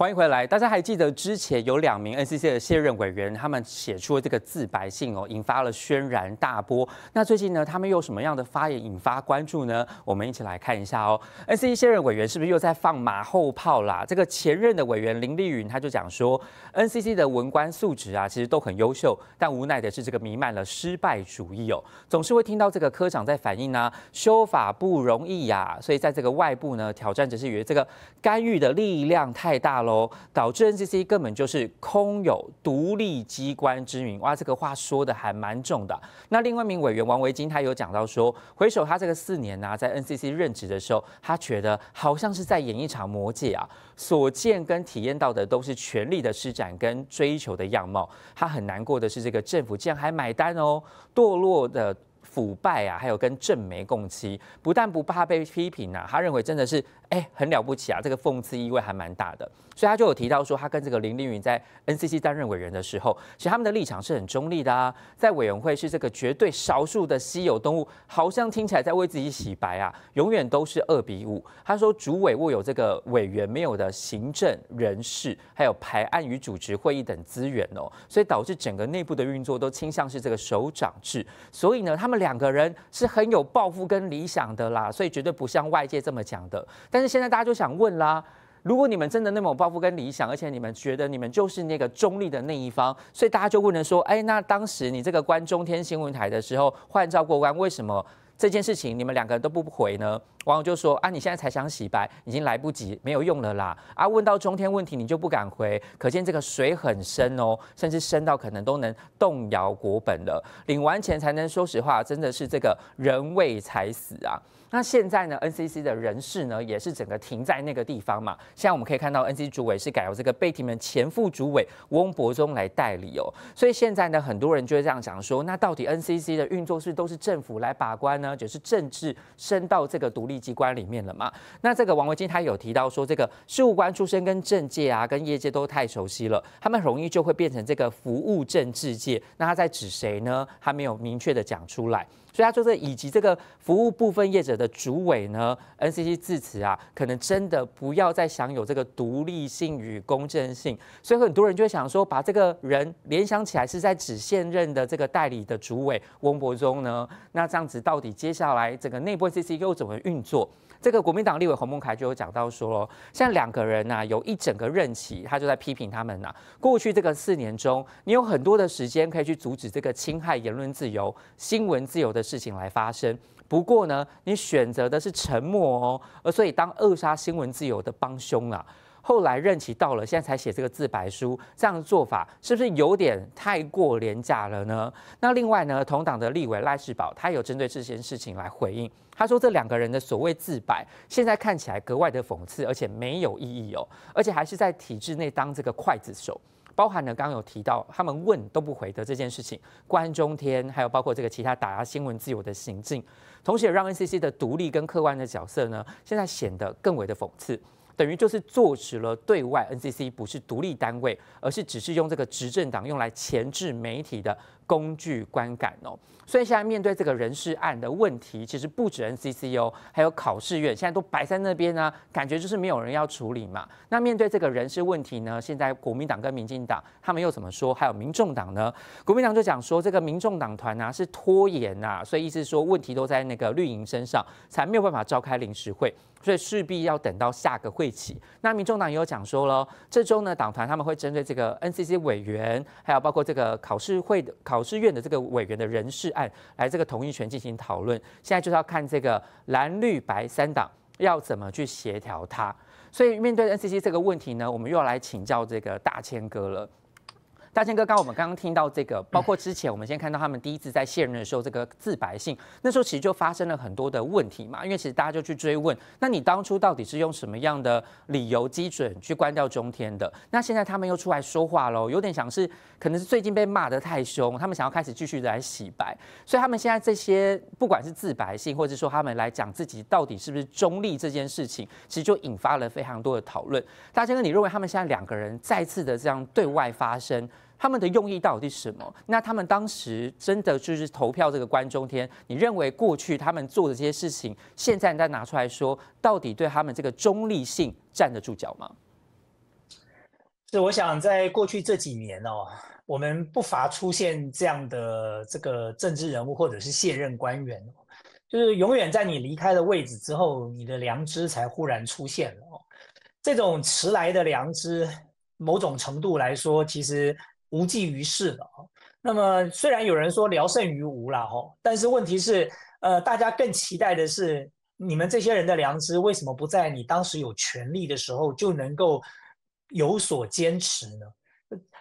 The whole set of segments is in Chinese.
欢迎回来，大家还记得之前有两名 NCC 的卸任委员，他们写出了这个自白信哦，引发了轩然大波。那最近呢，他们又什么样的发言引发关注呢？我们一起来看一下哦。NCC 卸任委员是不是又在放马后炮啦？这个前任的委员林立云他就讲说，NCC 的文官素质啊，其实都很优秀，但无奈的是这个弥漫了失败主义哦，总是会听到这个科长在反映呢，修法不容易呀。所以在这个外部呢，挑战者是觉得这个干预的力量太大了。哦，导致 NCC 根本就是空有独立机关之名。哇，这个话说的还蛮重的。那另外一名委员王维金，他有讲到说，回首他这个四年呐，在 NCC 任职的时候，他觉得好像是在演一场魔戒啊，所见跟体验到的都是权力的施展跟追求的样貌。他很难过的是，这个政府竟然还买单哦，堕落的腐败啊，还有跟政媒共欺，不但不怕被批评啊，他认为真的是。哎，很了不起啊！这个讽刺意味还蛮大的，所以他就有提到说，他跟这个林立云在 NCC 担任委员的时候，其实他们的立场是很中立的啊。在委员会是这个绝对少数的稀有动物，好像听起来在为自己洗白啊。永远都是二比五。他说，主委握有这个委员没有的行政人事，还有排案与主持会议等资源哦，所以导致整个内部的运作都倾向是这个首长制。所以呢，他们两个人是很有抱负跟理想的啦，所以绝对不像外界这么讲的。但但是现在大家就想问啦，如果你们真的那么有抱负跟理想，而且你们觉得你们就是那个中立的那一方，所以大家就问了说：哎，那当时你这个关中天新闻台的时候换照过关，为什么这件事情你们两个人都不回呢？网友就说：啊，你现在才想洗白，已经来不及，没有用了啦！啊，问到中天问题，你就不敢回，可见这个水很深哦，甚至深到可能都能动摇国本了。领完钱才能说实话，真的是这个人为财死啊！那现在呢，NCC 的人事呢，也是整个停在那个地方嘛。现在我们可以看到，NCC 主委是改由这个被名前副主委翁伯忠来代理哦。所以现在呢，很多人就会这样讲说：那到底 NCC 的运作是都是政府来把关呢，就是政治升到这个独？立？”立机关里面了嘛。那这个王维金他有提到说，这个事务官出身跟政界啊，跟业界都太熟悉了，他们很容易就会变成这个服务政治界。那他在指谁呢？他没有明确的讲出来。所以他说，这以及这个服务部分业者的主委呢，NCC 自此啊，可能真的不要再享有这个独立性与公正性。所以很多人就想说，把这个人联想起来是在指现任的这个代理的主委翁伯忠呢？那这样子到底接下来整个内部 CC 又怎么运作？这个国民党立委洪孟凯就有讲到说，现在两个人呐，有一整个任期，他就在批评他们呐。过去这个四年中，你有很多的时间可以去阻止这个侵害言论自由、新闻自由的。事情来发生，不过呢，你选择的是沉默哦，而所以当扼杀新闻自由的帮凶啊。后来任期到了，现在才写这个自白书，这样的做法是不是有点太过廉价了呢？那另外呢，同党的立委赖世宝，他有针对这件事情来回应，他说这两个人的所谓自白，现在看起来格外的讽刺，而且没有意义哦，而且还是在体制内当这个刽子手。包含了刚刚有提到他们问都不回的这件事情，关中天，还有包括这个其他打压新闻自由的行径，同时也让 NCC 的独立跟客观的角色呢，现在显得更为的讽刺，等于就是坐实了对外 NCC 不是独立单位，而是只是用这个执政党用来钳制媒体的。工具观感哦，所以现在面对这个人事案的问题，其实不止 NCC 哦，还有考试院，现在都摆在那边呢，感觉就是没有人要处理嘛。那面对这个人事问题呢，现在国民党跟民进党他们又怎么说？还有民众党呢？国民党就讲说，这个民众党团啊、是拖延呐，所以意思说问题都在那个绿营身上，才没有办法召开临时会，所以势必要等到下个会期。那民众党也有讲说咯，这周呢党团他们会针对这个 NCC 委员，还有包括这个考试会的考。考试院的这个委员的人事案，来这个同意权进行讨论。现在就是要看这个蓝绿白三党要怎么去协调它。所以面对 NCC 这个问题呢，我们又要来请教这个大千哥了。大千哥，刚刚我们刚刚听到这个，包括之前我们先看到他们第一次在卸任的时候，这个自白信，那时候其实就发生了很多的问题嘛，因为其实大家就去追问，那你当初到底是用什么样的理由基准去关掉中天的？那现在他们又出来说话喽，有点像是可能是最近被骂得太凶，他们想要开始继续来洗白，所以他们现在这些不管是自白信，或者说他们来讲自己到底是不是中立这件事情，其实就引发了非常多的讨论。大千哥，你认为他们现在两个人再次的这样对外发声？他们的用意到底是什么？那他们当时真的就是投票这个关中天？你认为过去他们做的这些事情，现在你再拿出来说，到底对他们这个中立性站得住脚吗？是，我想在过去这几年哦，我们不乏出现这样的这个政治人物或者是卸任官员，就是永远在你离开了位置之后，你的良知才忽然出现了哦。这种迟来的良知，某种程度来说，其实。无济于事了。那么虽然有人说聊胜于无了哈，但是问题是，呃，大家更期待的是你们这些人的良知为什么不在你当时有权力的时候就能够有所坚持呢？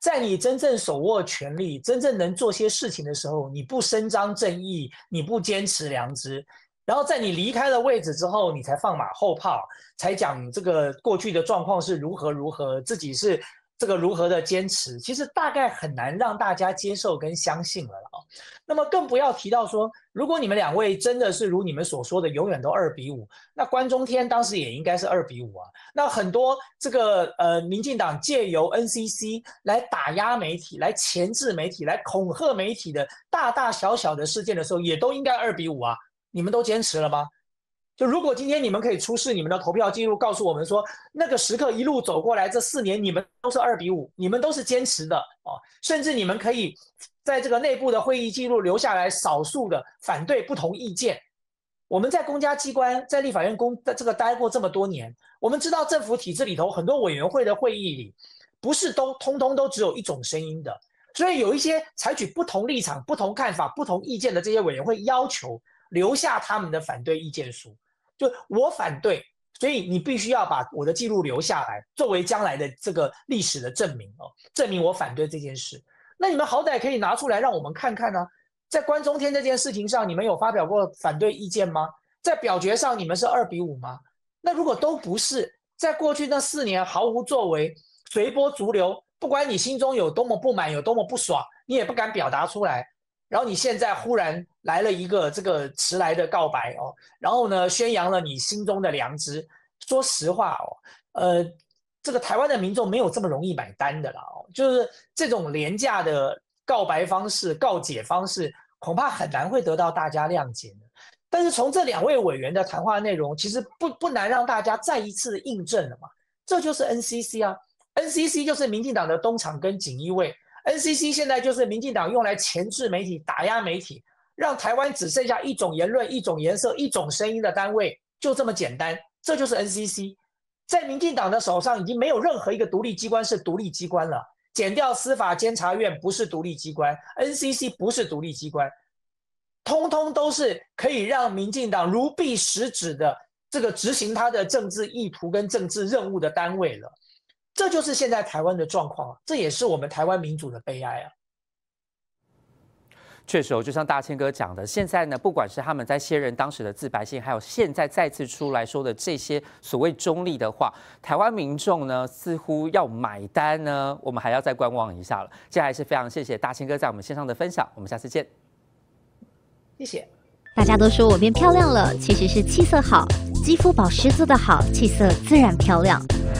在你真正手握权力、真正能做些事情的时候，你不伸张正义，你不坚持良知，然后在你离开了位置之后，你才放马后炮，才讲这个过去的状况是如何如何，自己是。这个如何的坚持，其实大概很难让大家接受跟相信了了啊。那么更不要提到说，如果你们两位真的是如你们所说的永远都二比五，那关中天当时也应该是二比五啊。那很多这个呃民进党借由 NCC 来打压媒体、来钳制媒体、来恐吓媒体的大大小小的事件的时候，也都应该二比五啊。你们都坚持了吗？就如果今天你们可以出示你们的投票记录，告诉我们说那个时刻一路走过来这四年你们都是二比五，你们都是坚持的啊，甚至你们可以在这个内部的会议记录留下来少数的反对不同意见。我们在公家机关，在立法院公在这个待过这么多年，我们知道政府体制里头很多委员会的会议里，不是都通通都只有一种声音的，所以有一些采取不同立场、不同看法、不同意见的这些委员会要求。留下他们的反对意见书，就我反对，所以你必须要把我的记录留下来，作为将来的这个历史的证明哦，证明我反对这件事。那你们好歹可以拿出来让我们看看呢，在关中天这件事情上，你们有发表过反对意见吗？在表决上，你们是二比五吗？那如果都不是，在过去那四年毫无作为，随波逐流，不管你心中有多么不满，有多么不爽，你也不敢表达出来。然后你现在忽然来了一个这个迟来的告白哦，然后呢宣扬了你心中的良知，说实话哦，呃，这个台湾的民众没有这么容易买单的啦哦，就是这种廉价的告白方式、告解方式，恐怕很难会得到大家谅解的。但是从这两位委员的谈话内容，其实不不难让大家再一次印证了嘛，这就是 NCC 啊，NCC 就是民进党的东厂跟锦衣卫。NCC 现在就是民进党用来钳制媒体、打压媒体，让台湾只剩下一种言论、一种颜色、一种声音的单位，就这么简单。这就是 NCC 在民进党的手上已经没有任何一个独立机关是独立机关了。减掉司法监察院不是独立机关，NCC 不是独立机关，通通都是可以让民进党如臂使指的这个执行他的政治意图跟政治任务的单位了。这就是现在台湾的状况，啊，这也是我们台湾民主的悲哀啊！确实，就像大千哥讲的，现在呢，不管是他们在卸任当时的自白信，还有现在再次出来说的这些所谓中立的话，台湾民众呢似乎要买单呢，我们还要再观望一下了。接下来是非常谢谢大千哥在我们线上的分享，我们下次见。谢谢。大家都说我变漂亮了，其实是气色好，肌肤保湿做得好，气色自然漂亮。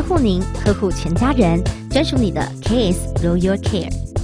呵护您，呵护全家人，专属你的 Kiss Royal Care。